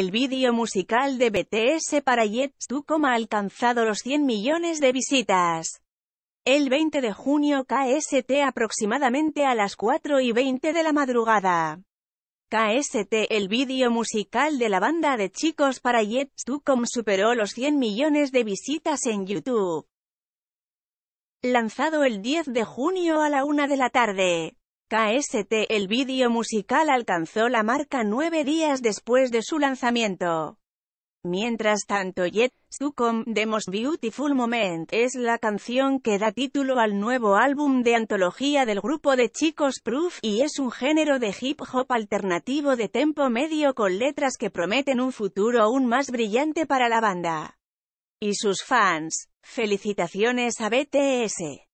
El vídeo musical de BTS para Jet ha alcanzado los 100 millones de visitas. El 20 de junio KST aproximadamente a las 4 y 20 de la madrugada. KST, el vídeo musical de la banda de chicos para Jet superó los 100 millones de visitas en YouTube. Lanzado el 10 de junio a la 1 de la tarde. KST, el vídeo musical alcanzó la marca nueve días después de su lanzamiento. Mientras tanto Yet, Sucom, The Most Beautiful Moment, es la canción que da título al nuevo álbum de antología del grupo de chicos Proof, y es un género de hip hop alternativo de tempo medio con letras que prometen un futuro aún más brillante para la banda. Y sus fans. Felicitaciones a BTS.